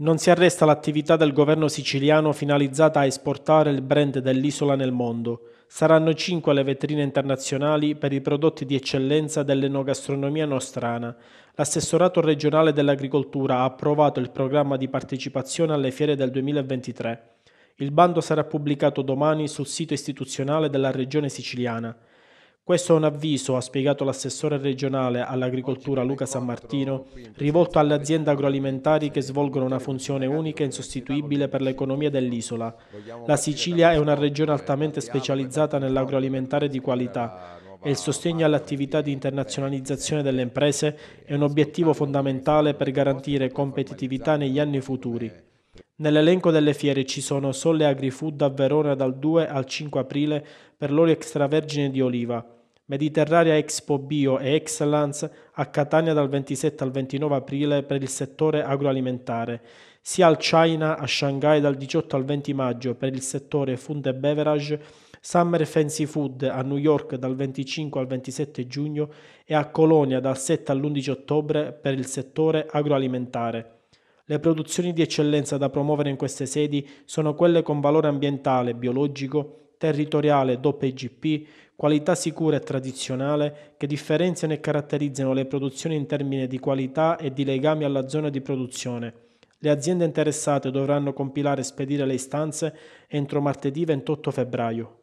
Non si arresta l'attività del governo siciliano finalizzata a esportare il brand dell'isola nel mondo. Saranno cinque le vetrine internazionali per i prodotti di eccellenza dell'enogastronomia nostrana. L'assessorato regionale dell'agricoltura ha approvato il programma di partecipazione alle fiere del 2023. Il bando sarà pubblicato domani sul sito istituzionale della regione siciliana. Questo è un avviso, ha spiegato l'assessore regionale all'agricoltura Luca San Martino, rivolto alle aziende agroalimentari che svolgono una funzione unica e insostituibile per l'economia dell'isola. La Sicilia è una regione altamente specializzata nell'agroalimentare di qualità e il sostegno all'attività di internazionalizzazione delle imprese è un obiettivo fondamentale per garantire competitività negli anni futuri. Nell'elenco delle fiere ci sono Solle Agrifood a Verona dal 2 al 5 aprile per l'olio extravergine di oliva, Mediterranea Expo Bio e Excellence a Catania dal 27 al 29 aprile per il settore agroalimentare, sia al China a Shanghai dal 18 al 20 maggio per il settore food e beverage, Summer Fancy Food a New York dal 25 al 27 giugno e a Colonia dal 7 all'11 ottobre per il settore agroalimentare. Le produzioni di eccellenza da promuovere in queste sedi sono quelle con valore ambientale, biologico, territoriale, DOP qualità sicura e tradizionale che differenziano e caratterizzano le produzioni in termini di qualità e di legami alla zona di produzione. Le aziende interessate dovranno compilare e spedire le istanze entro martedì 28 febbraio.